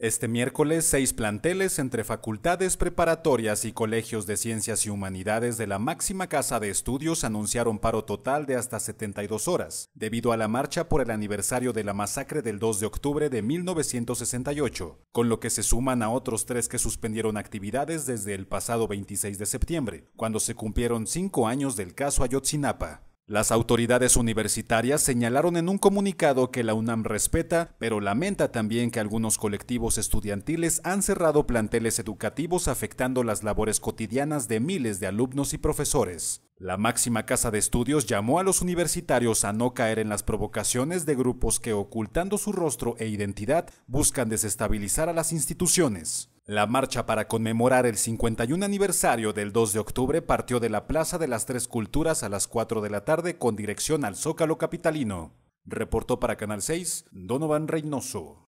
Este miércoles, seis planteles entre facultades preparatorias y colegios de ciencias y humanidades de la máxima casa de estudios anunciaron paro total de hasta 72 horas, debido a la marcha por el aniversario de la masacre del 2 de octubre de 1968, con lo que se suman a otros tres que suspendieron actividades desde el pasado 26 de septiembre, cuando se cumplieron cinco años del caso Ayotzinapa. Las autoridades universitarias señalaron en un comunicado que la UNAM respeta, pero lamenta también que algunos colectivos estudiantiles han cerrado planteles educativos afectando las labores cotidianas de miles de alumnos y profesores. La máxima casa de estudios llamó a los universitarios a no caer en las provocaciones de grupos que ocultando su rostro e identidad buscan desestabilizar a las instituciones. La marcha para conmemorar el 51 aniversario del 2 de octubre partió de la Plaza de las Tres Culturas a las 4 de la tarde con dirección al Zócalo Capitalino. Reportó para Canal 6 Donovan Reynoso.